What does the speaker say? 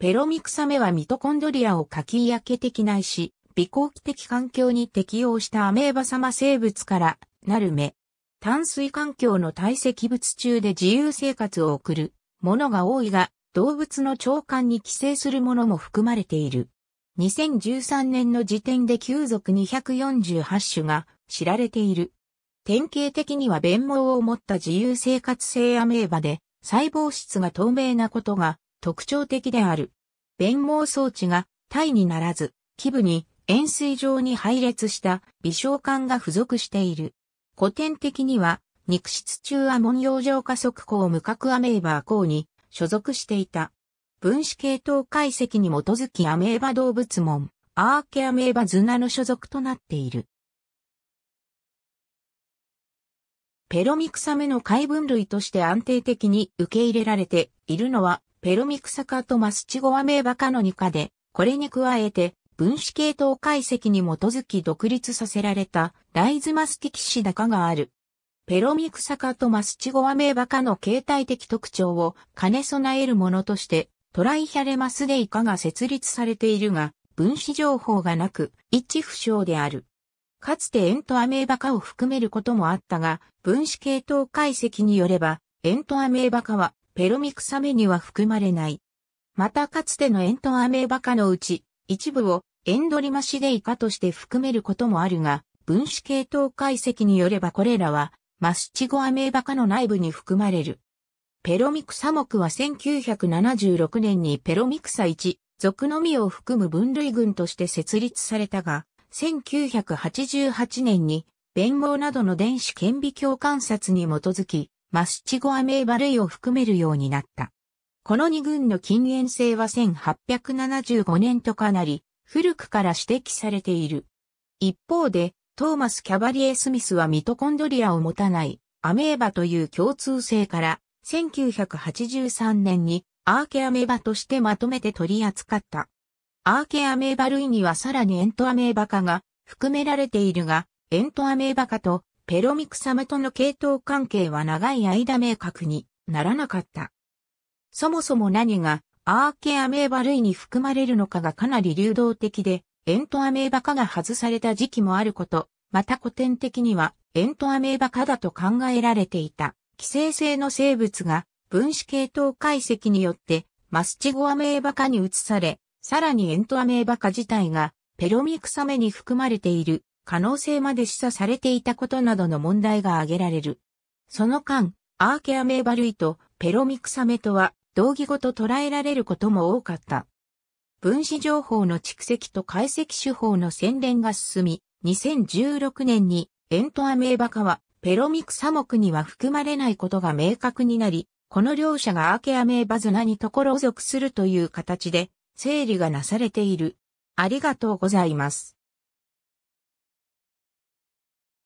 ペロミクサメはミトコンドリアをかき焼け的ないし、微光気的環境に適応したアメーバ様生物からなる目。淡水環境の堆積物中で自由生活を送るものが多いが、動物の長官に寄生するものも含まれている。2013年の時点で旧属248種が知られている。典型的には弁毛を持った自由生活性アメーバで、細胞質が透明なことが特徴的である。弁毛装置が体にならず、基部に円錐状に配列した微小管が付属している。古典的には肉質中アモン養生加速孔無核アメーバー項に所属していた。分子系統解析に基づきアメーバ動物門、アーケアメーバズナの所属となっている。ペロミクサメの海分類として安定的に受け入れられているのはペロミクサカとマスチゴアメーバカの2科で、これに加えて、分子系統解析に基づき独立させられたライズマスティキシダカがある。ペロミクサカとマスチゴアメーバカの形態的特徴を兼ね備えるものとして、トライヒャレマスデイカが設立されているが、分子情報がなく、一致不詳である。かつてエントアメーバカを含めることもあったが、分子系統解析によれば、エントアメーバカはペロミクサメには含まれない。またかつてのエントアメーバ科のうち、一部をエンドリマシデイ科として含めることもあるが、分子系統解析によればこれらは、マスチゴアメーバ科の内部に含まれる。ペロミクサ目は1976年にペロミクサ1、属のみを含む分類群として設立されたが、1988年に、弁護などの電子顕微鏡観察に基づき、マスチゴアメーバ類を含めるようになった。この二群の禁煙性は1875年とかなり、古くから指摘されている。一方で、トーマス・キャバリエ・スミスはミトコンドリアを持たないアメーバという共通性から、1983年にアーケアメーバとしてまとめて取り扱った。アーケアメーバ類にはさらにエントアメーバ化が含められているが、エントアメーバ化とペロミク様との系統関係は長い間明確にならなかった。そもそも何がアーケアメーバ類に含まれるのかがかなり流動的で、エントアメーバ化が外された時期もあること、また古典的にはエントアメーバ化だと考えられていた、寄生性の生物が分子系統解析によってマスチゴアメーバ化に移され、さらにエントアメーバ化自体がペロミクサメに含まれている可能性まで示唆されていたことなどの問題が挙げられる。その間、アーケアメーバ類とペロミクサメとは同義語と捉えられることも多かった。分子情報の蓄積と解析手法の洗練が進み、2016年にエントアメーバ化はペロミクサ目には含まれないことが明確になり、この両者がアーケアメーバズナにところ属するという形で整理がなされている。ありがとうございます。